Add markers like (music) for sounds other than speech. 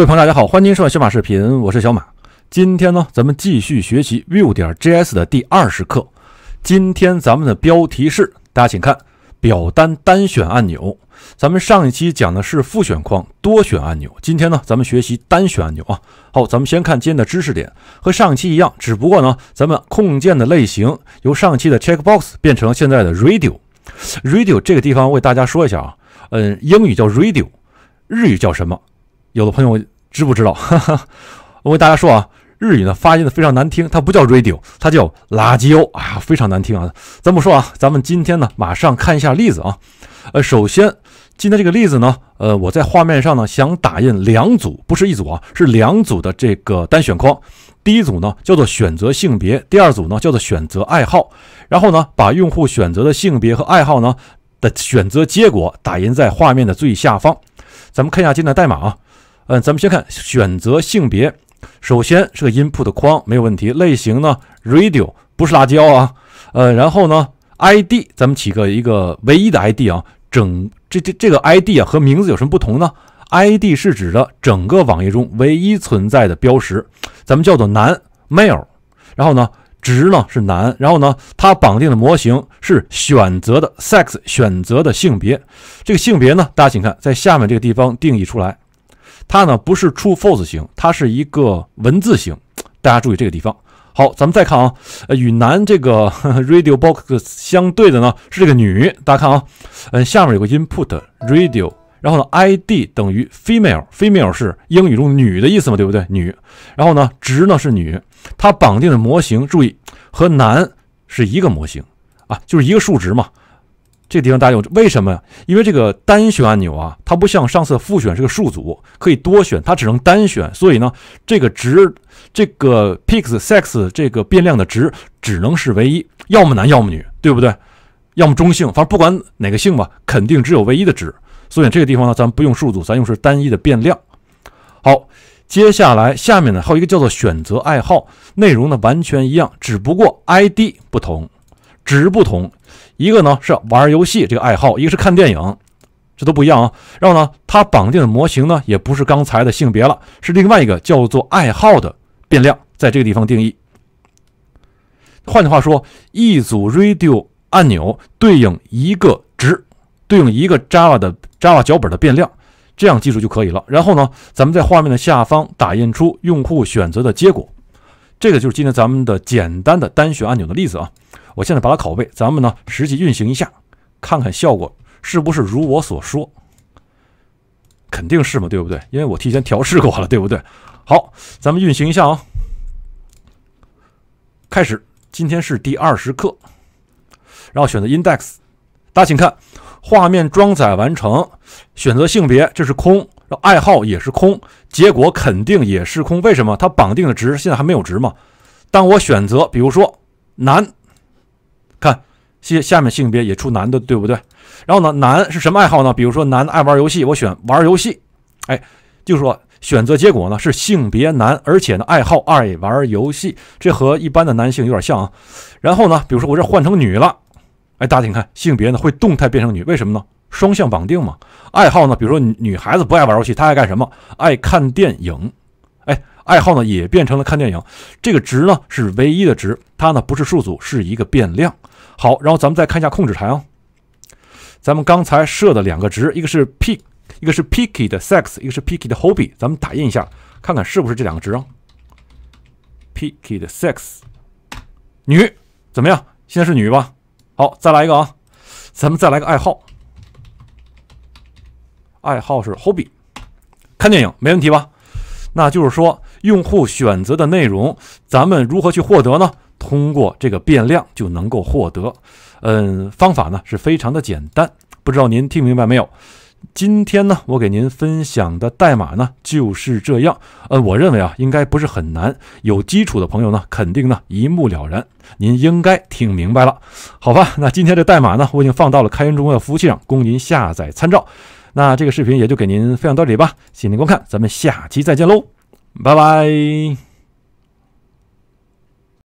各位朋友，大家好，欢迎收看小马视频，我是小马。今天呢，咱们继续学习 Vue 点 JS 的第二十课。今天咱们的标题是，大家请看表单单选按钮。咱们上一期讲的是复选框多选按钮，今天呢，咱们学习单选按钮啊。好，咱们先看今天的知识点，和上一期一样，只不过呢，咱们控件的类型由上期的 Checkbox 变成现在的 Radio。Radio 这个地方为大家说一下啊，嗯，英语叫 Radio，日语叫什么？有的朋友知不知道？(laughs) 我给大家说啊，日语呢发音的非常难听，它不叫 radio，它叫垃圾オ啊，非常难听啊。咱不说啊，咱们今天呢马上看一下例子啊。呃，首先今天这个例子呢，呃，我在画面上呢想打印两组，不是一组啊，是两组的这个单选框。第一组呢叫做选择性别，第二组呢叫做选择爱好。然后呢，把用户选择的性别和爱好呢的选择结果打印在画面的最下方。咱们看一下今天的代码啊。嗯，咱们先看选择性别，首先是个音谱的框，没有问题。类型呢，radio 不是辣椒啊。呃，然后呢，id 咱们起个一个唯一的 id 啊。整这这这个 id 啊和名字有什么不同呢？id 是指的整个网页中唯一存在的标识，咱们叫做男 male。然后呢，值呢是男。然后呢，它绑定的模型是选择的 sex 选择的性别。这个性别呢，大家请看在下面这个地方定义出来。它呢不是 true false 型，它是一个文字型。大家注意这个地方。好，咱们再看啊，呃，与男这个 (laughs) radio box 相对的呢是这个女。大家看啊，嗯，下面有个 input radio，然后呢 id 等于 female，female 是英语中女的意思嘛，对不对？女。然后呢值呢是女，它绑定的模型，注意和男是一个模型啊，就是一个数值嘛。这个地方大家用为什么呀？因为这个单选按钮啊，它不像上次复选是个数组，可以多选，它只能单选。所以呢，这个值，这个 picks e x 这个变量的值只能是唯一，要么男要么女，对不对？要么中性，反正不管哪个性吧，肯定只有唯一的值。所以这个地方呢，咱们不用数组，咱用是单一的变量。好，接下来下面呢还有一个叫做选择爱好，内容呢完全一样，只不过 ID 不同。值不同，一个呢是玩游戏这个爱好，一个是看电影，这都不一样啊。然后呢，它绑定的模型呢也不是刚才的性别了，是另外一个叫做爱好的变量，在这个地方定义。换句话说，一组 radio 按钮对应一个值，对应一个 Java 的 Java 脚本的变量，这样记住就可以了。然后呢，咱们在画面的下方打印出用户选择的结果，这个就是今天咱们的简单的单选按钮的例子啊。我现在把它拷贝，咱们呢实际运行一下，看看效果是不是如我所说？肯定是嘛，对不对？因为我提前调试过了，对不对？好，咱们运行一下啊。开始，今天是第二十课，然后选择 index，大家请看画面，装载完成。选择性别，这是空，爱好也是空，结果肯定也是空。为什么？它绑定的值现在还没有值嘛？当我选择，比如说男。下下面性别也出男的，对不对？然后呢，男是什么爱好呢？比如说男爱玩游戏，我选玩游戏，哎，就说选择结果呢是性别男，而且呢爱好爱玩游戏，这和一般的男性有点像啊。然后呢，比如说我这换成女了，哎，大家请看性别呢会动态变成女，为什么呢？双向绑定嘛。爱好呢，比如说女孩子不爱玩游戏，她爱干什么？爱看电影。爱好呢也变成了看电影，这个值呢是唯一的值，它呢不是数组，是一个变量。好，然后咱们再看一下控制台啊，咱们刚才设的两个值，一个是 P，一个是 Picky 的 Sex，一个是 Picky 的 Hobby，咱们打印一下，看看是不是这两个值啊。Picky 的 Sex，女，怎么样？现在是女吧？好，再来一个啊，咱们再来个爱好，爱好是 Hobby，看电影没问题吧？那就是说。用户选择的内容，咱们如何去获得呢？通过这个变量就能够获得。嗯，方法呢是非常的简单，不知道您听明白没有？今天呢，我给您分享的代码呢就是这样。呃，我认为啊应该不是很难，有基础的朋友呢肯定呢一目了然，您应该听明白了，好吧？那今天这代码呢我已经放到了开源中国的服务器上供您下载参照。那这个视频也就给您分享到这里吧，谢谢您观看，咱们下期再见喽。拜拜。